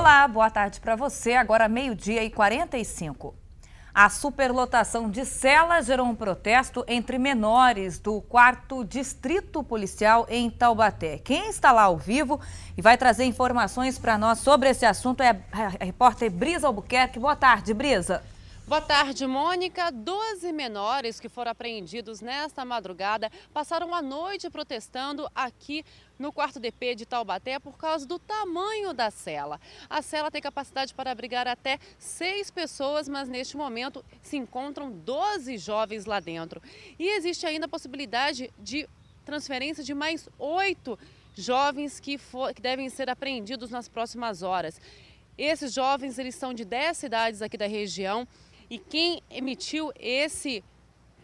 Olá, boa tarde para você. Agora meio-dia e 45. A superlotação de celas gerou um protesto entre menores do quarto distrito policial em Taubaté. Quem está lá ao vivo e vai trazer informações para nós sobre esse assunto é a repórter Brisa Albuquerque. Boa tarde, Brisa. Boa tarde, Mônica. Doze menores que foram apreendidos nesta madrugada passaram a noite protestando aqui no quarto DP de Taubaté por causa do tamanho da cela. A cela tem capacidade para abrigar até seis pessoas, mas neste momento se encontram 12 jovens lá dentro. E existe ainda a possibilidade de transferência de mais oito jovens que, for, que devem ser apreendidos nas próximas horas. Esses jovens, eles são de 10 cidades aqui da região. E quem emitiu esse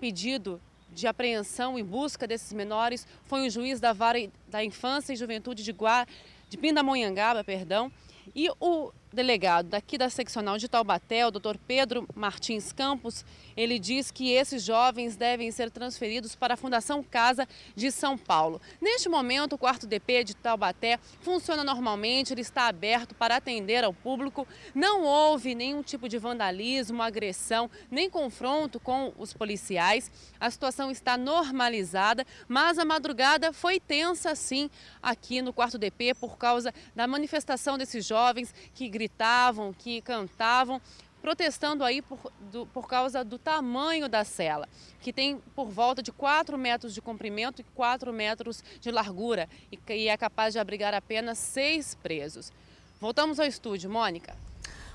pedido de apreensão em busca desses menores foi o juiz da Vara da Infância e Juventude de, Guar, de Pindamonhangaba, perdão, e o delegado daqui da seccional de Taubaté, o doutor Pedro Martins Campos, ele diz que esses jovens devem ser transferidos para a Fundação Casa de São Paulo. Neste momento, o quarto DP de Taubaté funciona normalmente, ele está aberto para atender ao público. Não houve nenhum tipo de vandalismo, agressão, nem confronto com os policiais. A situação está normalizada, mas a madrugada foi tensa sim aqui no quarto DP por causa da manifestação desses jovens que gritaram gritavam, que cantavam, protestando aí por, do, por causa do tamanho da cela, que tem por volta de 4 metros de comprimento e 4 metros de largura e, e é capaz de abrigar apenas seis presos. Voltamos ao estúdio, Mônica.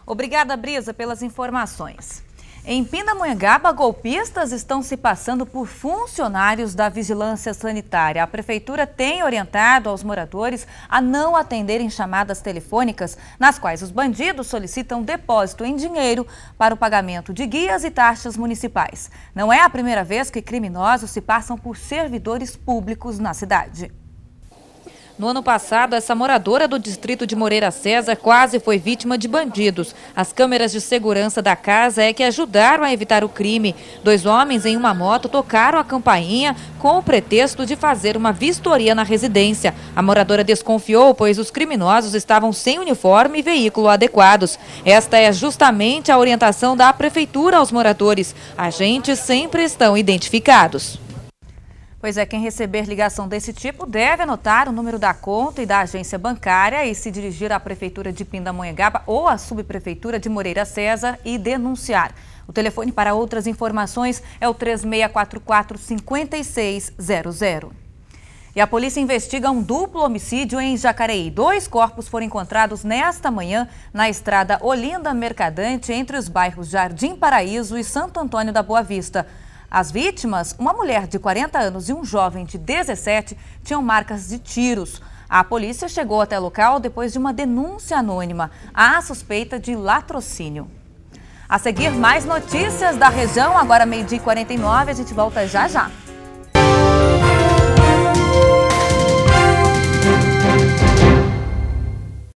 Obrigada, Brisa, pelas informações. Em Pindamonhangaba, golpistas estão se passando por funcionários da vigilância sanitária. A prefeitura tem orientado aos moradores a não atenderem chamadas telefônicas, nas quais os bandidos solicitam depósito em dinheiro para o pagamento de guias e taxas municipais. Não é a primeira vez que criminosos se passam por servidores públicos na cidade. No ano passado, essa moradora do distrito de Moreira César quase foi vítima de bandidos. As câmeras de segurança da casa é que ajudaram a evitar o crime. Dois homens em uma moto tocaram a campainha com o pretexto de fazer uma vistoria na residência. A moradora desconfiou, pois os criminosos estavam sem uniforme e veículo adequados. Esta é justamente a orientação da prefeitura aos moradores. Agentes sempre estão identificados. Pois é, quem receber ligação desse tipo deve anotar o número da conta e da agência bancária e se dirigir à Prefeitura de Pindamonhangaba ou à Subprefeitura de Moreira César e denunciar. O telefone para outras informações é o 3644-5600. E a polícia investiga um duplo homicídio em Jacareí. Dois corpos foram encontrados nesta manhã na estrada Olinda Mercadante, entre os bairros Jardim Paraíso e Santo Antônio da Boa Vista. As vítimas, uma mulher de 40 anos e um jovem de 17, tinham marcas de tiros. A polícia chegou até o local depois de uma denúncia anônima. à suspeita de latrocínio. A seguir, mais notícias da região. Agora, meio-dia e 49, a gente volta já já.